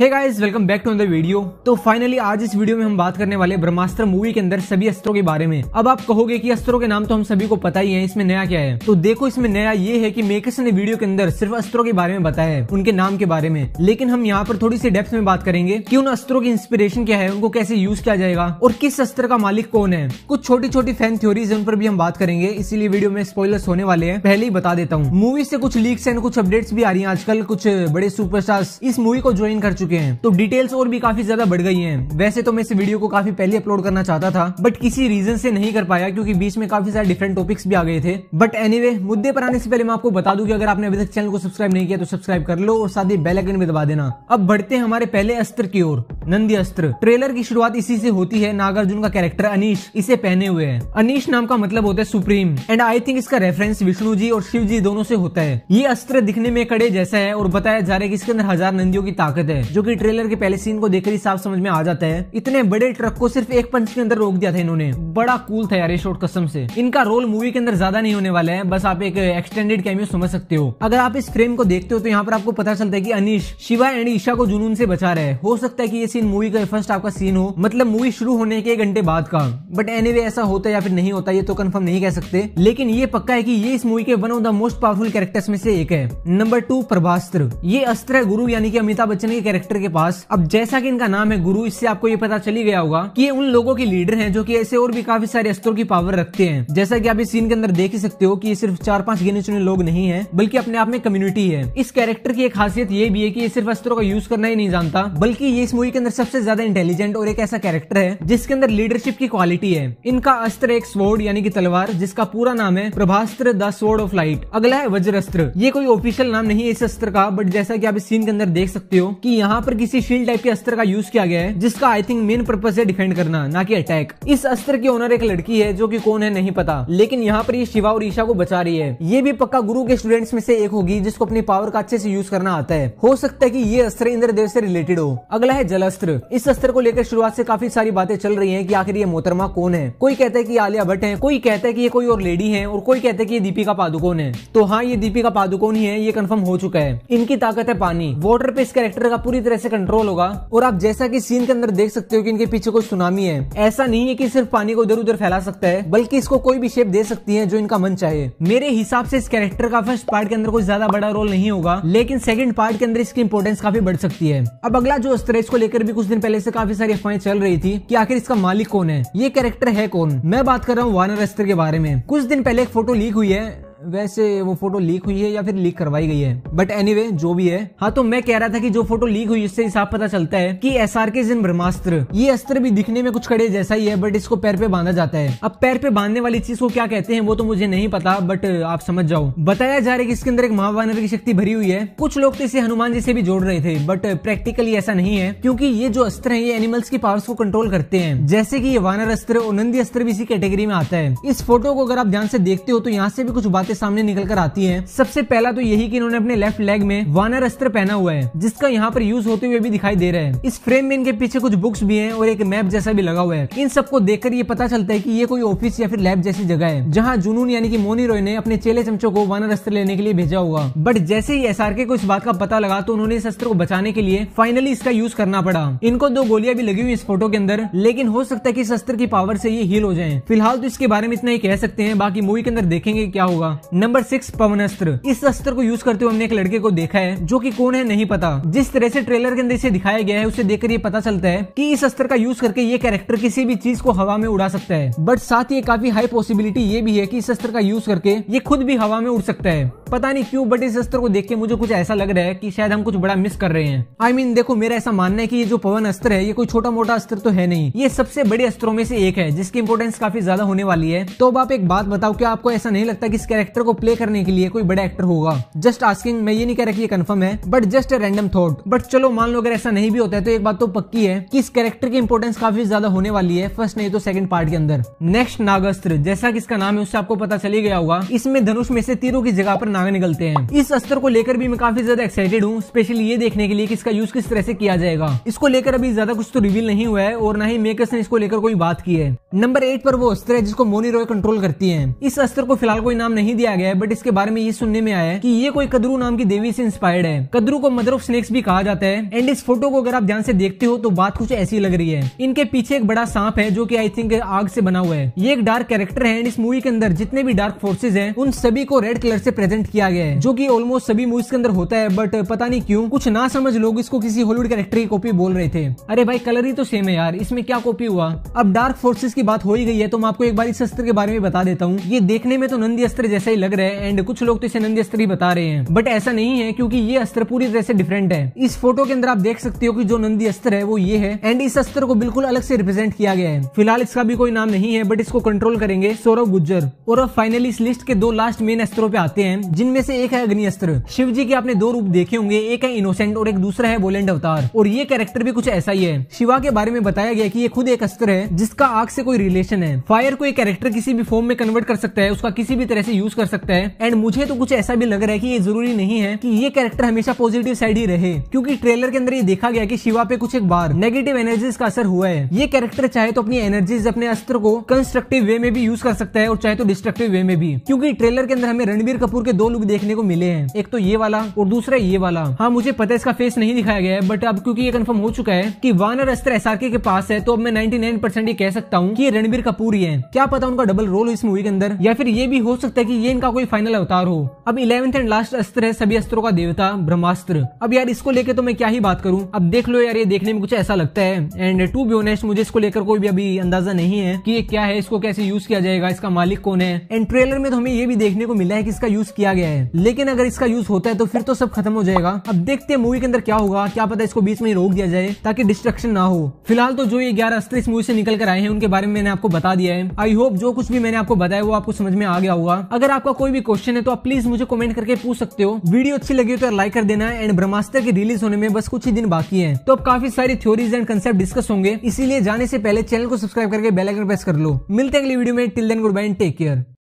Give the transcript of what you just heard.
hey guys welcome back to अंदर video तो finally आज इस वीडियो में हम बात करने वाले ब्रह्मास्त्र मूवी के अंदर सभी अस्त्रों के बारे में अब आप कहोगे कि अस्त्रों के नाम तो हम सभी को पता ही है इसमें नया क्या है तो देखो इसमें नया ये है कि मेकर्स ने वीडियो के अंदर सिर्फ अस्त्रों के बारे में बताया है उनके नाम के बारे में लेकिन हम यहाँ पर थोड़ी सी डेप्थ में बात करेंगे की उन अस्त्रों की इंस्पिरेशन क्या है उनको कैसे यूज किया जाएगा और किस अस्त्र का मालिक कौन है कुछ छोटी छोटी फैन थ्योरीज उन पर भी हम बात करेंगे इसीलिए वीडियो में स्पॉयलर्स होने वाले हैं पहले ही बता देता हूँ मूवी से कुछ लीक्स एंड कुछ अपडेट्स भी आ रही है आजकल कुछ बड़े सुपरस्टार्स इस मूवी को ज्वाइन कर चुके चुके हैं तो डिटेल्स और भी काफी ज्यादा बढ़ गई है वैसे तो मैं इस वीडियो को काफी पहले अपलोड करना चाहता था बट किसी रीजन से नहीं कर पाया क्योंकि बीच में काफी सारे डिफरेंट टॉपिक्स भी आ गए थे बट एनी anyway, मुद्दे पर आने से पहले मैं आपको बता दूं की अगर आपने अभी तक चैनल को सब्सक्राइब नहीं किया तो सब्सक्राइब कर लो और साथ ही बेलाइकन भी दबा देना अब बढ़ते हैं हमारे पहले अस्त्र की ओर नंदी अस्त्र ट्रेलर की शुरुआत इसी से होती है नागार्जुन का कैरेक्टर अनिश इसे पहने हुए है अनिश नाम का मतलब होता है सुप्रीम एंड आई थिंक इसका रेफरेंस विष्णु जी और शिव जी दोनों से होता है ये अस्त्र दिखने में कड़े जैसा है और बताया जा रहा है की इसके अंदर हजार नंदियों की ताकत है जो की ट्रेलर के पहले सीन को देखकर ही साफ समझ में आ जाता है इतने बड़े ट्रक को सिर्फ एक पंच के अंदर रोक दिया था इन्होंने बड़ा कूल था यार शॉर्ट कसम से इनका रोल मूवी के अंदर ज्यादा नहीं होने वाला है बस आप एक एक्सटेंडेड कैमियो समझ सकते हो अगर आप इस फ्रेम को देखते हो तो यहाँ पर आपको पता चलता है की अनिश शिवा एंड ईशा को जुनून से बचा रहे हो सकता है की सीन मूवी का फर्स्ट आपका सीन हो मतलब मूवी शुरू होने के एक घंटे बाद का बट एनी anyway, ऐसा होता है या फिर नहीं होता ये तो कंफर्म नहीं कह सकते लेकिन ये पक्का है की ये इस मूवी के one of the most powerful characters में से एक है नंबर टू प्रभास्त्र ये अस्त्र है गुरु यानी कि अमिताभ बच्चन के कैरेक्टर के पास अब जैसा की इनका नाम है गुरु इससे आपको ये पता चली गया होगा की उन लोगों के लीडर है जो की ऐसे और भी काफी सारे अस्त्रों की पावर रखते हैं जैसा की आप इस सीन के अंदर देख ही सकते हो की सिर्फ चार पांच गिने चुने लोग नहीं है बल्कि अपने आप में कम्युनिटी है इस कैरेक्टर की एक खासियत ये भी है कि ये सिर्फ अस्त्रों का यूज करना ही नहीं जानता बल्कि ये इस मूवी के अंदर सबसे ज्यादा इंटेलिजेंट और एक ऐसा कैरेक्टर है जिसके अंदर लीडरशिप की क्वालिटी है इनका अस्त्र एक स्वोर्ड यानी कि तलवार जिसका पूरा नाम है Prabhastra the sword of light अगला है वज्रस्त्र ये कोई ऑफिशियल नाम नहीं है इस अस्त्र का बट जैसा की आप इस सीन के अंदर देख सकते हो की यहाँ पर किसी शील्ड टाइप के अस्त्र का यूज किया गया है जिसका आई थिंक मेन पर्पज है डिफेंड करना ना की अटैक इस अस्त्र की ओनर एक लड़की है जो की कौन है नहीं पता लेकिन यहाँ पर ये शिवा और ईशा को बचा रही है ये भी पक्का गुरु के स्टूडेंट्स में से एक होगी जिसको अपनी पावर का अच्छे से यूज करना आता है हो सकता है की ये अस्त्र इंद्रदेव से रिलेटेड हो अगला है जल अस्त्र इस अस्त्र को लेकर शुरुआत से काफी सारी बातें चल रही है की आखिर ये मोहतरमा कौन है कोई कहता है की आलिया भट्ट है कोई कहता है की ये कोई और लेडी है और कोई कहता है की ये दीपिका पादुकोण है तो हाँ ये दीपिका पादुकोण ही है ये कन्फर्म हो चुका है इनकी ताकत है पानी वाटर पे इस कैरेक्टर का पूरी तरह से कंट्रोल होगा और आप जैसा की सीन के अंदर देख सकते हो की इनके पीछे कोई सुनामी है ऐसा नहीं है की सिर्फ पानी को इधर उधर फैला सकता है बल्कि इसको कोई भी शेप दे सकती है जो इनका मन चाहे मेरे हिसाब से इस कैरेक्टर का फर्स्ट पार्ट के अंदर कोई ज्यादा बड़ा रोल नहीं होगा लेकिन सेकंड पार्ट के अंदर इसकी इम्पोर्टेंस काफी बढ़ सकती है अब अगला जो अस्त्र इसको लेकर भी कुछ दिन पहले से काफी सारी अफवाहें चल रही थी कि आखिर इसका मालिक कौन है ये कैरेक्टर है कौन मैं बात कर रहा हूँ वानर एस्टर के बारे में कुछ दिन पहले एक फोटो लीक हुई है वैसे वो फोटो लीक हुई है या फिर लीक करवाई गई है बट एनी anyway, जो भी है हाँ तो मैं कह रहा था कि जो फोटो लीक हुई इससे हिसाब पता चलता है कि एस आर के जिन ब्रह्मास्त्र ये अस्त्र भी दिखने में कुछ खड़े जैसा ही है बट इसको पैर पे बांधा जाता है अब पैर पे बांधने वाली चीज को क्या कहते हैं वो तो मुझे नहीं पता बट आप समझ जाओ बताया जा रहा है कि इसके अंदर एक महावानर की शक्ति भरी हुई है कुछ लोग तो इसे हनुमान जी से भी जोड़ रहे थे बट प्रैक्टिकली ऐसा नहीं है क्योंकि ये जो अस्त्र है ये एनिमल्स की पावर्स को कंट्रोल करते हैं जैसे की ये वानर अस्त्र और नंदी अस्त्र भी इसी कैटेगरी में आता है इस फोटो को अगर आप ध्यान से देखते हो तो यहाँ से भी कुछ बात बातें सामने निकल कर आती है सबसे पहला तो यही की इन्होंने अपने लेफ्ट लेग में वानर अस्त्र पहना हुआ है जिसका यहाँ पर यूज होते हुए भी दिखाई दे रहा है इस फ्रेम में इनके पीछे कुछ बुक्स भी है और एक मैप जैसा भी लगा हुआ है इन सबको कर ये पता चलता है की ये कोई ऑफिस या फिर लैब जैसी जगह है जहाँ जुनून यानी कि मोनी रॉय ने अपने चेले चमचों को वानर अस्त्र लेने के लिए भेजा हुआ बट जैसे ही एस को इस बात का पता लगा तो उन्होंने इस अस्त्र को बचाने के लिए फाइनली इसका यूज करना पड़ा इनको दो गोलियां भी लगी हुई इस फोटो के अंदर लेकिन हो सकता है कि इस अस्त्र की पावर से ये हील हो जाए फिलहाल तो इसके बारे में इतना ही कह सकते हैं बाकी मूवी के अंदर देखेंगे क्या होगा नंबर सिक्स पवन अस्त्र इस अस्त्र को यूज करते हुए हमने एक लड़के को देखा है जो की कौन है नहीं पता जिस तरह से ट्रेलर के अंदर इसे दिखाया गया है उसे देखकर ये पता चलता है की इस अस्त्र का यूज करके ये कैरेक्टर किसी भी चीज को हवा में उड़ा सकता है बट साथ ही काफी हाई पॉसिबिलिटी ये भी है की इस अस्त्र का यूज करके ये खुद भी हवा में उड़ सकता है पता नहीं क्यूँ बट इस अस्त्र को देख के मुझे कुछ ऐसा लग रहा है की शायद हम कुछ बड़ा मिस कर रहे हैं आई मीन देखो मेरा ऐसा मानना है की ये जो पवन अस्त्र है ये कोई छोटा मोटा अस्त्र तो है नहीं ये सबसे बड़े अस्त्रों में से एक है जिसकी इम्पोर्टेंस काफी ज्यादा होने वाली है तो अब आप एक बात बताओ क्या आपको ऐसा नहीं लगता कि इस कैरेक्टर कैरेक्टर को प्ले करने के लिए कोई बड़ा एक्टर होगा जस्ट आस्किंग मैं ये नहीं कह रहा कि ये कंफर्म है but just a random thought but चलो मान लो अगर ऐसा नहीं भी होता है तो एक बात तो पक्की है कि इस कैरेक्टर की इंपोर्टेंस काफी ज्यादा होने वाली है फर्स्ट नहीं तो सेकंड पार्ट के अंदर नेक्स्ट नागस्त्र जैसा कि इसका नाम है उससे आपको पता चली गया होगा इसमें धनुष में से तीरों की जगह पर नाग निकलते हैं इस अस्त्र को लेकर भी मैं काफी ज्यादा एक्साइटेड हूँ स्पेशली ये देखने के लिए इसका यूज किस तरह से किया जाएगा इसको लेकर अभी ज्यादा कुछ तो रिवील नहीं हुआ है और ना ही मेकर्स ने इसको लेकर कोई बात की है नंबर एट पर वो अस्त्र है जिसको मोनी रॉय कंट्रोल करती है इस अस्त्र को फिलहाल कोई नाम नहीं दिया गया है बट इसके बारे में ये सुनने में आया है कि ये कोई कदरू नाम की देवी से इंस्पायर्ड है कदरू को मदर ऑफ स्नेक्स भी कहा जाता है एंड इस फोटो को अगर आप ध्यान से देखते हो तो बात कुछ ऐसी लग रही है इनके पीछे एक बड़ा सांप है जो की आई थिंक आग से बना हुआ है ये एक डार्क कैरेक्टर है एंड इस मूवी के अंदर जितने भी डार्क फोर्सेज है उन सभी को रेड कलर से प्रेजेंट किया गया है जो की ऑलमोस्ट सभी मूवीज के अंदर होता है बट पता नहीं क्यूँ कुछ ना समझ लोग इसको किसी हॉलीवुड कैरेक्टर की कॉपी बोल रहे थे अरे भाई कलर ही तो सेम है यार इसमें क्या कॉपी हुआ अब डार्क फोर्सेज की बात हो ही गई है तो मैं आपको एक बार इस अस्त्र के बारे में बता देता हूँ ये देखने में तो नंदी अस्त्र जैसा ऐसा ही लग रहा है एंड कुछ लोग तो इसे नंदी अस्त्र ही बता रहे हैं बट ऐसा नहीं है क्योंकि ये अस्त्र पूरी तरह से डिफरेंट है इस फोटो के अंदर आप देख सकते हो कि जो नंदी अस्त्र है वो ये है एंड इस अस्त्र को बिल्कुल अलग से रिप्रेजेंट किया गया है फिलहाल इसका भी कोई नाम नहीं है बट इसको कंट्रोल करेंगे सौरभ गुज्जर और अब फाइनली इस लिस्ट के दो लास्ट मेन अस्त्रों पे आते हैं जिनमें से एक है अग्नि अस्त्र शिव जी के आपने दो रूप देखे होंगे एक है इनोसेंट और एक दूसरा है बोलेंड अवतार और ये कैरेक्टर भी कुछ ऐसा ही है शिवा के बारे में बताया गया की ये खुद एक अस्त्र है जिसका आग से कोई रिलेशन है फायर को एक कैरेक्टर किसी भी फॉर्म में कन्वर्ट कर सकता है उसका किसी भी तरह से यूज कर सकता है एंड मुझे तो कुछ ऐसा भी लग रहा है कि ये जरूरी नहीं है कि ये कैरेक्टर हमेशा पॉजिटिव साइड ही रहे क्योंकि ट्रेलर के अंदर ये देखा गया कि शिवा पे कुछ एक बार नेगेटिव एनर्जीज का असर हुआ है ये कैरेक्टर चाहे तो अपनी एनर्जीज अपने अस्त्र को कंस्ट्रक्टिव वे में भी यूज कर सकता है और चाहे तो डिस्ट्रक्टिव वे में भी क्योंकि ट्रेलर के अंदर हमें रणबीर कपूर के दो लुक देखने को मिले हैं एक तो ये वाला और दूसरा ये वाला हाँ मुझे पता है इसका फेस नहीं दिखाया गया है बट अब क्योंकि ये कंफर्म हो चुका है कि वानर अस्त्र एस के पास है तो अब मैं 99% ये कह सकता हूँ कि रणबीर कपूर ही है क्या पता उनका डबल रोल इस मूवी के अंदर या फिर ये भी हो सकता है कि ये इनका कोई फाइनल अवतार हो अब इलेवेंथ एंड लास्ट अस्त्र है सभी अस्त्रों का देवता ब्रह्मास्त्र अब यार इसको लेकर तो मैं क्या ही बात करूं अब देख लो यार ये देखने में कुछ ऐसा लगता है एंड टू बी ऑनेस्ट मुझे इसको लेकर कोई भी अभी अंदाजा नहीं है कि ये क्या है इसको कैसे यूज किया जाएगा इसका मालिक कौन है एंड ट्रेलर में तो हमें ये भी देखने को मिला है कि इसका यूज किया गया है लेकिन अगर इसका यूज होता है तो फिर तो सब खत्म हो जाएगा अब देखते हैं मूवी के अंदर क्या होगा क्या पता इसको बीच में रोक दिया जाए ताकि डिस्ट्रक्शन ना हो फिलहाल तो जो ये ग्यारह अस्त्र इस मूवी से निकल कर आए हैं उनके बारे में मैंने आपको बता दिया है आई होप जो कुछ भी मैंने आपको बताया वो आपको समझ में आ गया होगा अगर आपका कोई भी क्वेश्चन है तो आप प्लीज मुझे कमेंट करके पूछ सकते हो वीडियो अच्छी लगी तो लाइक कर देना एंड ब्रह्मास्त्र के रिलीज होने में बस कुछ ही दिन बाकी है तो अब काफी सारी थ्योरीज एंड कंसेप्ट डिस्कस होंगे इसीलिए जाने से पहले चैनल को सब्सक्राइब करके बेलाइकन प्रेस कर लो मिलते हैं अगली वीडियो में till then good bye take care